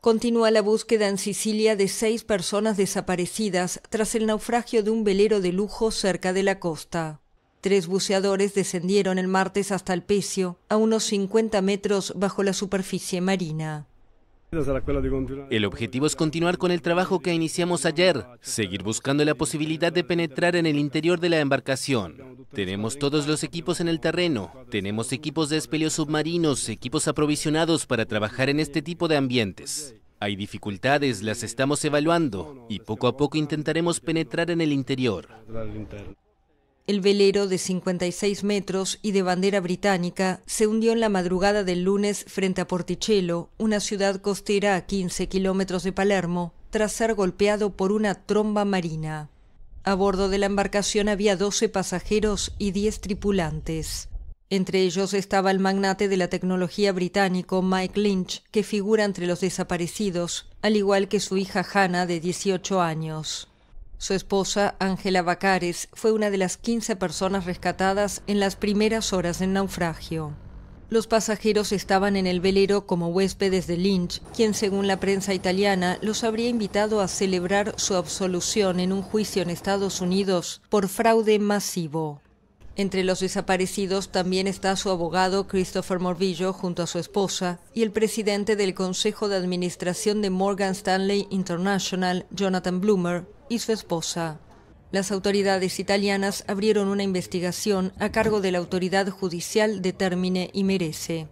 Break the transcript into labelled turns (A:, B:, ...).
A: Continúa la búsqueda en Sicilia de seis personas desaparecidas tras el naufragio de un velero de lujo cerca de la costa. Tres buceadores descendieron el martes hasta el Pecio, a unos 50 metros bajo la superficie marina.
B: El objetivo es continuar con el trabajo que iniciamos ayer, seguir buscando la posibilidad de penetrar en el interior de la embarcación. Tenemos todos los equipos en el terreno, tenemos equipos de espeleos submarinos, equipos aprovisionados para trabajar en este tipo de ambientes. Hay dificultades, las estamos evaluando y poco a poco intentaremos penetrar en el interior. El
A: velero de 56 metros y de bandera británica se hundió en la madrugada del lunes frente a Porticello, una ciudad costera a 15 kilómetros de Palermo, tras ser golpeado por una tromba marina. A bordo de la embarcación había 12 pasajeros y 10 tripulantes. Entre ellos estaba el magnate de la tecnología británico Mike Lynch, que figura entre los desaparecidos, al igual que su hija Hannah de 18 años. Su esposa, Ángela Bacares, fue una de las 15 personas rescatadas en las primeras horas del naufragio. Los pasajeros estaban en el velero como huéspedes de Lynch, quien según la prensa italiana los habría invitado a celebrar su absolución en un juicio en Estados Unidos por fraude masivo. Entre los desaparecidos también está su abogado Christopher Morvillo junto a su esposa y el presidente del Consejo de Administración de Morgan Stanley International, Jonathan Bloomer, y su esposa. Las autoridades italianas abrieron una investigación a cargo de la autoridad judicial de Termine y Merece.